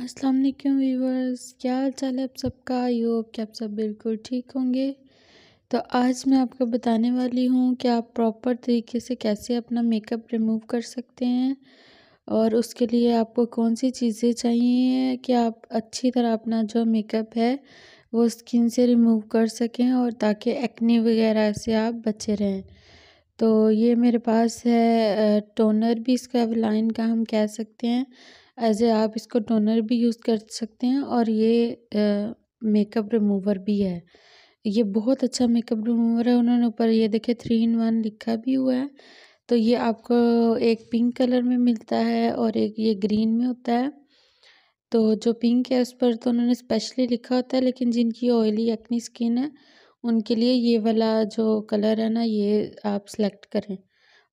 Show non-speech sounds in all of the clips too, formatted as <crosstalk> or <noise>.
अस्सलाम वालेकुम व्यूअर्स क्या हाल चाल है आप सबका आई होप कि आप सब बिल्कुल ठीक होंगे तो आज मैं आपको बताने वाली हूँ कि आप प्रॉपर तरीके से कैसे अपना मेकअप रिमूव कर सकते हैं और उसके लिए आपको कौन सी चीज़ें चाहिए कि आप अच्छी तरह अपना जो मेकअप है वो स्किन से रिमूव कर सकें और ताकि एक्ने वगैरह से आप बचे रहें तो ये मेरे पास है टोनर भी इसका लाइन का हम कह सकते हैं एज ए आप इसको टोनर भी यूज़ कर सकते हैं और ये मेकअप रिमूवर भी है ये बहुत अच्छा मेकअप रिमूवर है उन्होंने ऊपर ये देखे थ्री इन वन लिखा भी हुआ है तो ये आपको एक पिंक कलर में मिलता है और एक ये ग्रीन में होता है तो जो पिंक है उस पर तो उन्होंने स्पेशली लिखा होता है लेकिन जिनकी ऑयली एक्नी स्किन है उनके लिए ये वाला जो कलर है ना ये आप सेलेक्ट करें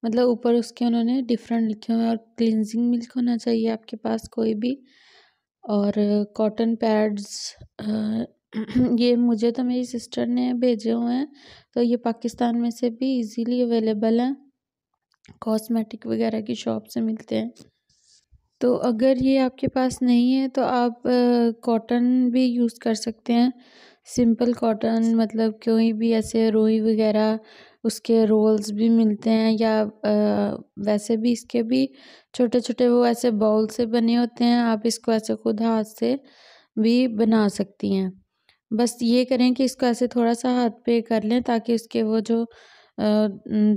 मतलब ऊपर उसके उन्होंने डिफरेंट लिखे हुए हैं और क्लिनजिंग मिल्क होना चाहिए आपके पास कोई भी और कॉटन पैड्स <clears throat> ये मुझे तो मेरी सिस्टर ने भेजे हुए हैं तो ये पाकिस्तान में से भी इजीली अवेलेबल हैं कॉस्मेटिक वगैरह की शॉप से मिलते हैं तो अगर ये आपके पास नहीं है तो आप कॉटन भी यूज़ कर सकते हैं सिंपल कॉटन मतलब कोई भी ऐसे रोई वगैरह उसके रोल्स भी मिलते हैं या वैसे भी इसके भी छोटे छोटे वो ऐसे बाउल से बने होते हैं आप इसको ऐसे खुद हाथ से भी बना सकती हैं बस ये करें कि इसको ऐसे थोड़ा सा हाथ पे कर लें ताकि उसके वो जो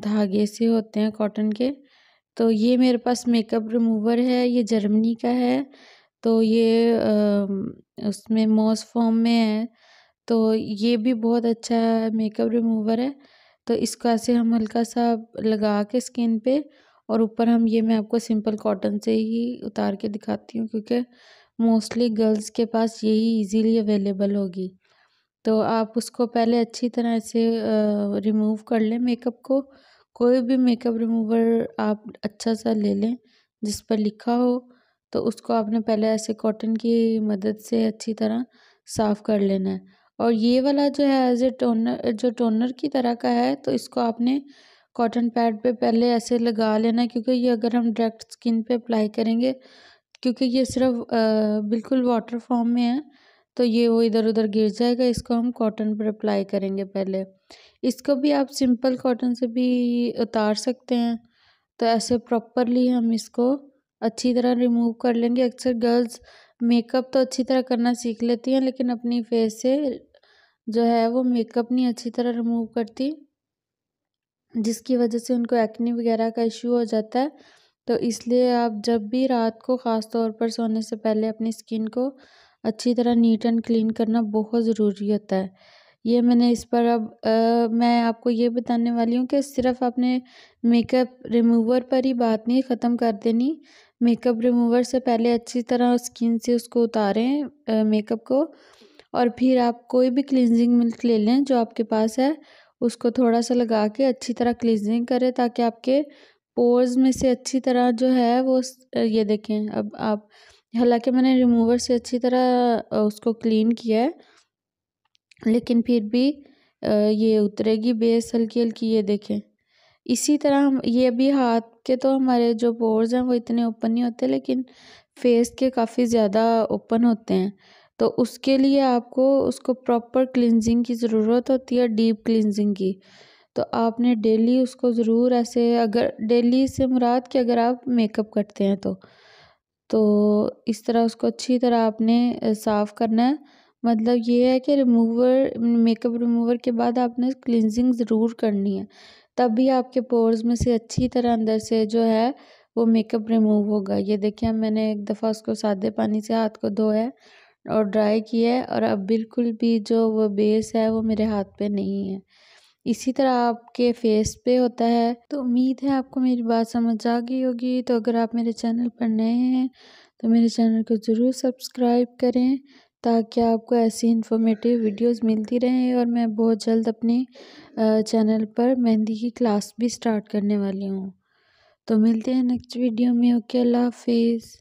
धागे से होते हैं कॉटन के तो ये मेरे पास मेकअप रिमूवर है ये जर्मनी का है तो ये उसमें मॉस फॉर्म में है तो ये भी बहुत अच्छा मेकअप रिमूवर है तो इसको ऐसे हम हल्का सा लगा के स्किन पे और ऊपर हम ये मैं आपको सिंपल कॉटन से ही उतार के दिखाती हूँ क्योंकि मोस्टली गर्ल्स के पास यही इजीली अवेलेबल होगी तो आप उसको पहले अच्छी तरह से रिमूव कर लें मेकअप को कोई भी मेकअप रिमूवर आप अच्छा सा ले लें जिस पर लिखा हो तो उसको आपने पहले ऐसे कॉटन की मदद से अच्छी तरह साफ़ कर लेना है और ये वाला जो है एज ए टोनर जो टोनर की तरह का है तो इसको आपने कॉटन पैड पे पहले ऐसे लगा लेना क्योंकि ये अगर हम डायरेक्ट स्किन पे अप्लाई करेंगे क्योंकि ये सिर्फ बिल्कुल वाटर फॉर्म में है तो ये वो इधर उधर गिर जाएगा इसको हम कॉटन पर अप्लाई करेंगे पहले इसको भी आप सिंपल कॉटन से भी उतार सकते हैं तो ऐसे प्रॉपरली हम इसको अच्छी तरह रिमूव कर लेंगे अक्सर गर्ल्स मेकअप तो अच्छी तरह करना सीख लेती हैं लेकिन अपनी फेस से जो है वो मेकअप नहीं अच्छी तरह रिमूव करती जिसकी वजह से उनको एक्ने वगैरह का इशू हो जाता है तो इसलिए आप जब भी रात को ख़ास तौर पर सोने से पहले अपनी स्किन को अच्छी तरह नीट एंड क्लीन करना बहुत ज़रूरी होता है ये मैंने इस पर अब आ, मैं आपको ये बताने वाली हूँ कि सिर्फ अपने मेकअप रिमूवर पर ही बात नहीं ख़त्म कर देनी मेकअप रिमूवर से पहले अच्छी तरह स्किन से उसको उतारें मेकअप को और फिर आप कोई भी क्लिनजिंग मिल्क ले लें जो आपके पास है उसको थोड़ा सा लगा के अच्छी तरह क्लिनजिंग करें ताकि आपके पोर्स में से अच्छी तरह जो है वो ये देखें अब आप हालांकि मैंने रिमूवर से अच्छी तरह उसको क्लीन किया है लेकिन फिर भी ये उतरेगी बेस हल्की हल्की ये देखें इसी तरह हम ये भी हाथ के तो हमारे जो पोर्स हैं वो इतने ओपन नहीं होते लेकिन फेस के काफ़ी ज़्यादा ओपन होते हैं तो उसके लिए आपको उसको प्रॉपर क्लिनजिंग की ज़रूरत होती है डीप क्लिनजिंग की तो आपने डेली उसको ज़रूर ऐसे अगर डेली से मुराद कि अगर आप मेकअप करते हैं तो तो इस तरह उसको अच्छी तरह आपने साफ़ करना है मतलब ये है कि रिमूवर मेकअप रिमूवर के बाद आपने क्लिनजिंग ज़रूर करनी है तब भी आपके पोर्स में से अच्छी तरह अंदर से जो है वो मेकअप रिमूव होगा ये देखिए मैंने एक दफ़ा उसको सादे पानी से हाथ को धोया और ड्राई किया है और अब बिल्कुल भी जो वो बेस है वो मेरे हाथ पे नहीं है इसी तरह आपके फेस पे होता है तो उम्मीद है आपको मेरी बात समझ आ गई होगी तो अगर आप मेरे चैनल पर नए हैं तो मेरे चैनल को ज़रूर सब्सक्राइब करें ताकि आपको ऐसी इन्फॉर्मेटिव वीडियोस मिलती रहें और मैं बहुत जल्द अपने चैनल पर मेहंदी की क्लास भी स्टार्ट करने वाली हूँ तो मिलते हैं नेक्स्ट वीडियो में ओके अल्लाह हाफिज़